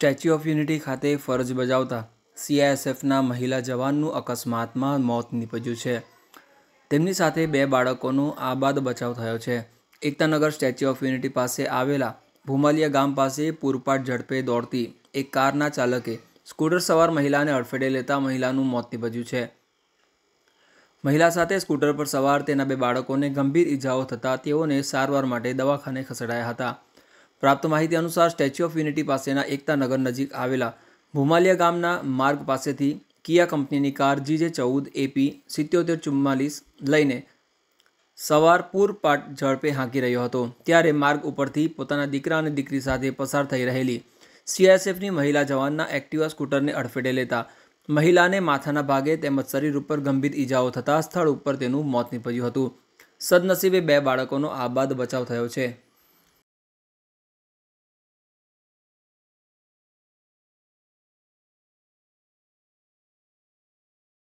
statue of unity ખાતે ફરજ બજાવતા સીઆઈએસએફના મહિલા જવાનનું અકસ્માતમાં મોત નીપજ્યું છે તેમની સાથે બે બાળકોનો આબાદ બચાવ થયો છે એકતાનગર સ્ટેચ્યુ ઓફ યુનિટી પાસે આવેલા ભૂમાલિયા ગામ પાસે પૂરપાટ ઝડપે દોડતી એક કારના ચાલકે સ્કૂટર સવાર મહિલાને અડફેડે લેતા મહિલાનું મોત નીપજ્યું છે મહિલા સાથે સ્કૂટર પર સવાર તેના બે બાળકોને ગંભીર ઈજાઓ થતાં તેઓને સારવાર માટે દવાખાને ખસેડાયા હતા પ્રાપ્ત માહિતી અનુસાર સ્ટેચ્યુ ઓફ યુનિટી પાસેના એકતા નગર નજીક આવેલા ભૂમાલિયા ગામના માર્ગ પાસેથી કિયા કંપનીની કાર જીજે ચૌદ એપી સિત્યોતેર ચુમ્માલીસ લઈને સવારપુર પાટ ઝડપે હાંકી રહ્યો હતો ત્યારે માર્ગ ઉપરથી પોતાના દીકરા અને દીકરી સાથે પસાર થઈ રહેલી સીઆઈએસએફની મહિલા જવાનના એક્ટિવા સ્કૂટરને અડફેટે લેતા મહિલાને માથાના ભાગે તેમજ શરીર ઉપર ગંભીર ઈજાઓ થતાં સ્થળ ઉપર તેનું મોત નીપજ્યું હતું સદનસીબે બે બાળકોનો આબાદ બચાવ થયો છે